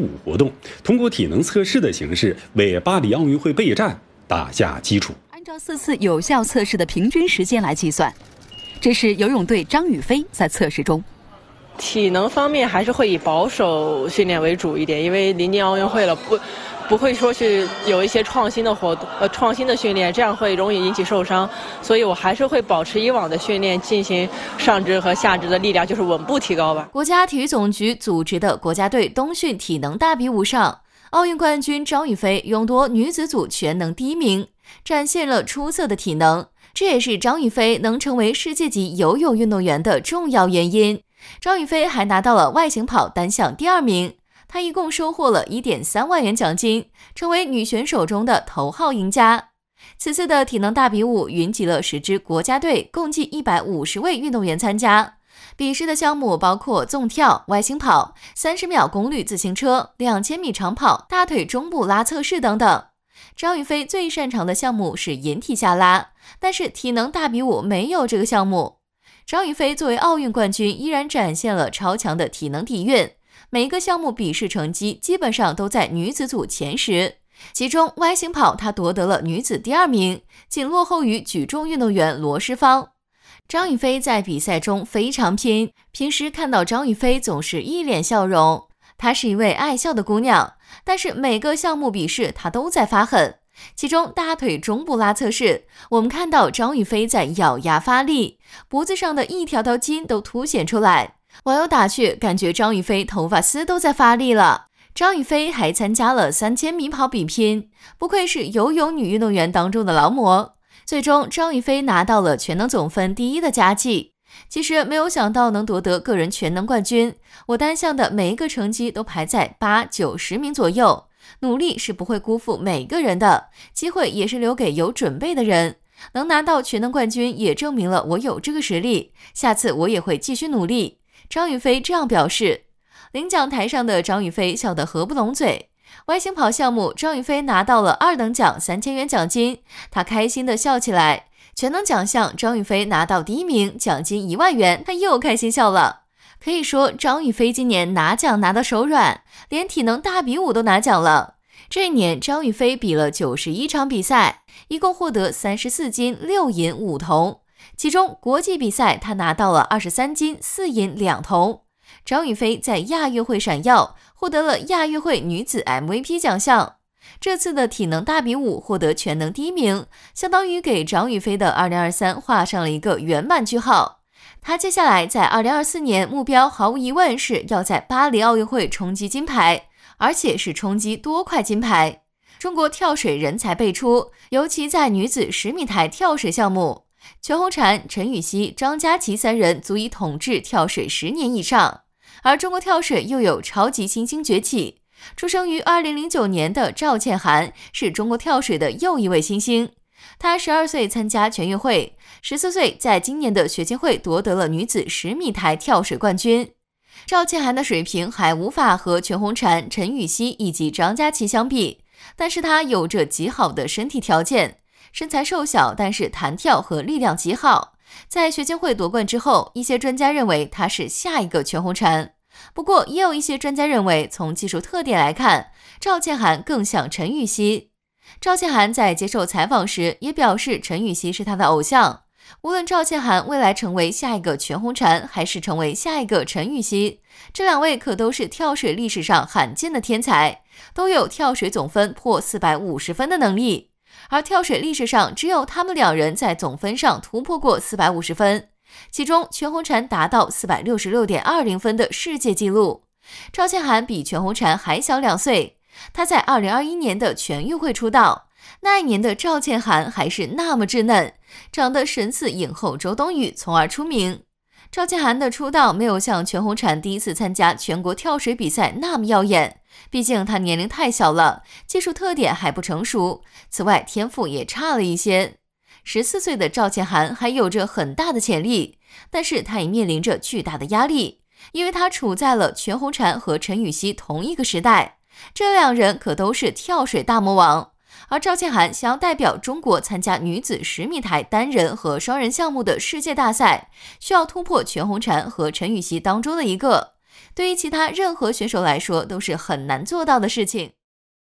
五活动通过体能测试的形式为巴黎奥运会备战打下基础。按照四次有效测试的平均时间来计算，这是游泳队张雨霏在测试中。体能方面还是会以保守训练为主一点，因为临近奥运会了不。不会说去有一些创新的活呃创新的训练，这样会容易引起受伤，所以我还是会保持以往的训练，进行上肢和下肢的力量，就是稳步提高吧。国家体育总局组织的国家队冬训体能大比武上，奥运冠军张雨霏勇夺女子组全能第一名，展现了出色的体能，这也是张雨霏能成为世界级游泳运动员的重要原因。张雨霏还拿到了外型跑单项第二名。她一共收获了一点三万元奖金，成为女选手中的头号赢家。此次的体能大比武云集了十支国家队，共计一百五十位运动员参加。比试的项目包括纵跳、外形跑、三十秒功率自行车、两千米长跑、大腿中部拉测试等等。张雨霏最擅长的项目是引体下拉，但是体能大比武没有这个项目。张雨霏作为奥运冠军，依然展现了超强的体能底蕴。每一个项目笔试成绩基本上都在女子组前十，其中 Y 形跑她夺得了女子第二名，仅落后于举重运动员罗诗芳。张雨霏在比赛中非常拼，平时看到张雨霏总是一脸笑容，她是一位爱笑的姑娘。但是每个项目比试她都在发狠，其中大腿中部拉测试，我们看到张雨霏在咬牙发力，脖子上的一条条筋都凸显出来。网友打趣，感觉张雨霏头发丝都在发力了。张雨霏还参加了三千米跑比拼，不愧是游泳女运动员当中的劳模。最终，张雨霏拿到了全能总分第一的佳绩。其实没有想到能夺得个人全能冠军，我单项的每一个成绩都排在八九十名左右。努力是不会辜负每个人的，机会也是留给有准备的人。能拿到全能冠军也证明了我有这个实力，下次我也会继续努力。张雨霏这样表示：“领奖台上的张雨霏笑得合不拢嘴。外星跑项目，张雨霏拿到了二等奖，三千元奖金。她开心地笑起来。全能奖项，张雨霏拿到第一名，奖金一万元。她又开心笑了。可以说，张雨霏今年拿奖拿得手软，连体能大比武都拿奖了。这一年，张雨霏比了九十一场比赛，一共获得三十四金六银五铜。”其中国际比赛，她拿到了二十三金四银两铜。张雨霏在亚运会闪耀，获得了亚运会女子 MVP 奖项。这次的体能大比武获得全能第一名，相当于给张雨霏的二零二三画上了一个圆满句号。她接下来在二零二四年目标毫无疑问是要在巴黎奥运会冲击金牌，而且是冲击多块金牌。中国跳水人才辈出，尤其在女子十米台跳水项目。全红婵、陈芋汐、张家琪三人足以统治跳水十年以上，而中国跳水又有超级新星崛起。出生于二零零九年的赵倩涵是中国跳水的又一位新星。她十二岁参加全运会，十四岁在今年的学青会夺得了女子十米台跳水冠军。赵倩涵的水平还无法和全红婵、陈芋汐以及张家琪相比，但是她有着极好的身体条件。身材瘦小，但是弹跳和力量极好。在学青会夺冠之后，一些专家认为他是下一个全红婵。不过，也有一些专家认为，从技术特点来看，赵倩涵更像陈芋汐。赵倩涵在接受采访时也表示，陈芋汐是她的偶像。无论赵倩涵未来成为下一个全红婵，还是成为下一个陈芋汐，这两位可都是跳水历史上罕见的天才，都有跳水总分破四百五十分的能力。而跳水历史上只有他们两人在总分上突破过四百五十分，其中全红婵达到四百六十六点二零分的世界纪录。赵倩涵比全红婵还小两岁，她在二零二一年的全运会出道，那一年的赵倩涵还是那么稚嫩，长得神似影后周冬雨，从而出名。赵健涵的出道没有像全红婵第一次参加全国跳水比赛那么耀眼，毕竟她年龄太小了，技术特点还不成熟。此外，天赋也差了一些。十四岁的赵健涵还有着很大的潜力，但是他也面临着巨大的压力，因为他处在了全红婵和陈芋汐同一个时代。这两人可都是跳水大魔王。而赵倩涵想要代表中国参加女子十米台单人和双人项目的世界大赛，需要突破全红婵和陈芋汐当中的一个，对于其他任何选手来说都是很难做到的事情。